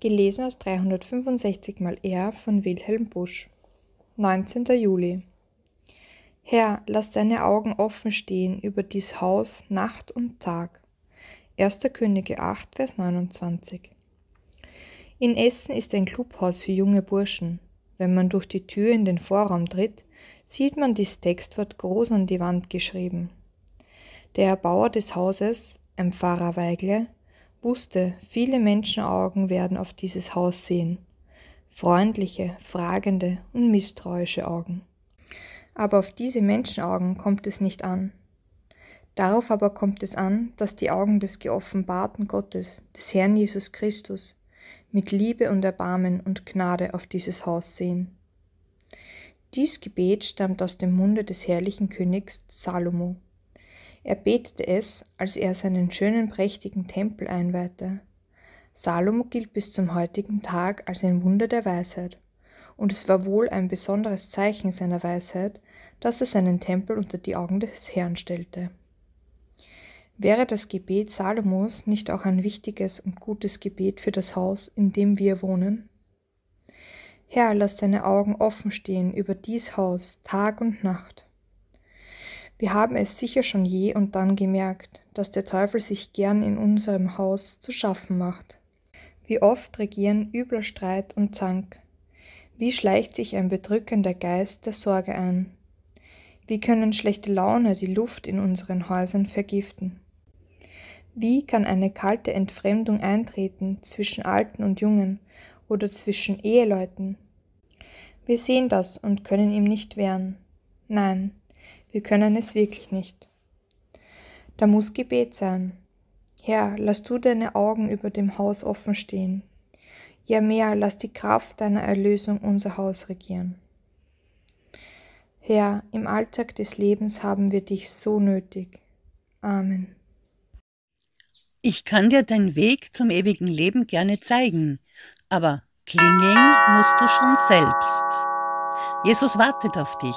Gelesen aus 365 mal R von Wilhelm Busch. 19. Juli. Herr, lass deine Augen offen stehen über dies Haus Nacht und Tag. 1. Könige 8, Vers 29. In Essen ist ein Clubhaus für junge Burschen. Wenn man durch die Tür in den Vorraum tritt, sieht man dies Textwort groß an die Wand geschrieben. Der Erbauer des Hauses, ein Pfarrer Weigle, wusste, viele Menschenaugen werden auf dieses Haus sehen. Freundliche, fragende und misstrauische Augen. Aber auf diese Menschenaugen kommt es nicht an. Darauf aber kommt es an, dass die Augen des geoffenbarten Gottes, des Herrn Jesus Christus, mit Liebe und Erbarmen und Gnade auf dieses Haus sehen. Dies Gebet stammt aus dem Munde des herrlichen Königs Salomo. Er betete es, als er seinen schönen, prächtigen Tempel einweihte. Salomo gilt bis zum heutigen Tag als ein Wunder der Weisheit. Und es war wohl ein besonderes Zeichen seiner Weisheit, dass er seinen Tempel unter die Augen des Herrn stellte. Wäre das Gebet Salomos nicht auch ein wichtiges und gutes Gebet für das Haus, in dem wir wohnen? Herr, lass deine Augen offen stehen über dies Haus Tag und Nacht. Wir haben es sicher schon je und dann gemerkt, dass der Teufel sich gern in unserem Haus zu schaffen macht. Wie oft regieren übler Streit und Zank. Wie schleicht sich ein bedrückender Geist der Sorge ein? Wie können schlechte Laune die Luft in unseren Häusern vergiften? Wie kann eine kalte Entfremdung eintreten zwischen Alten und Jungen oder zwischen Eheleuten? Wir sehen das und können ihm nicht wehren. Nein, wir können es wirklich nicht. Da muss Gebet sein. Herr, lass du deine Augen über dem Haus offen stehen. Ja mehr, lass die Kraft deiner Erlösung unser Haus regieren. Herr, im Alltag des Lebens haben wir dich so nötig. Amen. Ich kann dir deinen Weg zum ewigen Leben gerne zeigen, aber klingeln musst du schon selbst. Jesus wartet auf dich.